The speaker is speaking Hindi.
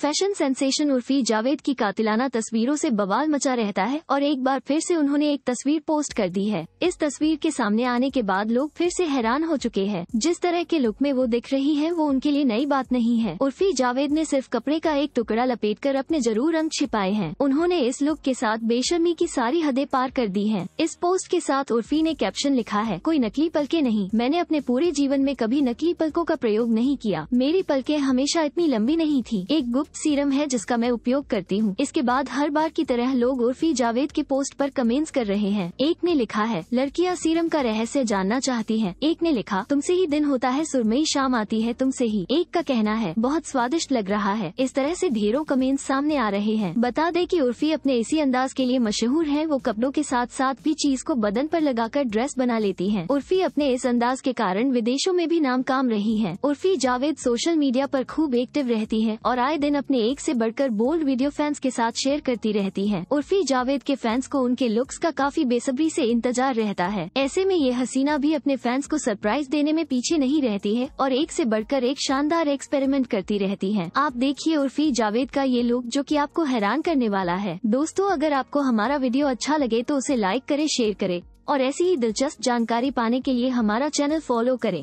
फैशन सेंसेशन उर्फी जावेद की कातिलाना तस्वीरों से बवाल मचा रहता है और एक बार फिर से उन्होंने एक तस्वीर पोस्ट कर दी है इस तस्वीर के सामने आने के बाद लोग फिर से हैरान हो चुके हैं जिस तरह के लुक में वो दिख रही है वो उनके लिए नई बात नहीं है उर्फी जावेद ने सिर्फ कपड़े का एक टुकड़ा लपेट कर अपने जरूर अंग छिपाए हैं उन्होंने इस लुक के साथ बेशर्मी की सारी हदें पार कर दी है इस पोस्ट के साथ उर्फी ने कैप्शन लिखा है कोई नकली पलके नहीं मैंने अपने पूरे जीवन में कभी नकली पलकों का प्रयोग नहीं किया मेरी पलके हमेशा इतनी लंबी नहीं थी एक गुप्त सॉफ्ट सीरम है जिसका मैं उपयोग करती हूँ इसके बाद हर बार की तरह लोग उर्फी जावेद के पोस्ट पर कमेंट्स कर रहे हैं एक ने लिखा है लड़कियाँ सीरम का रहस्य जानना चाहती है एक ने लिखा तुमसे ही दिन होता है सुरमई शाम आती है तुमसे ही एक का कहना है बहुत स्वादिष्ट लग रहा है इस तरह से ढेरों कमेंट्स सामने आ रहे हैं बता दे की उर्फी अपने इसी अंदाज के लिए मशहूर है वो कपड़ों के साथ साथ भी चीज को बदन पर लगाकर ड्रेस बना लेती है उर्फी अपने इस अंदाज के कारण विदेशों में भी नाम काम रही है उर्फी जावेद सोशल मीडिया पर खूब एक्टिव रहती है और आए दिन अपने एक से बढ़कर बोल्ड वीडियो फैंस के साथ शेयर करती रहती हैं। उर्फी जावेद के फैंस को उनके लुक्स का काफी बेसब्री से इंतजार रहता है ऐसे में ये हसीना भी अपने फैंस को सरप्राइज देने में पीछे नहीं रहती है और एक से बढ़कर एक शानदार एक्सपेरिमेंट करती रहती है आप देखिए उर्फी जावेद का ये लुक जो की आपको हैरान करने वाला है दोस्तों अगर आपको हमारा वीडियो अच्छा लगे तो उसे लाइक करे शेयर करे और ऐसी ही दिलचस्प जानकारी पाने के लिए हमारा चैनल फॉलो करें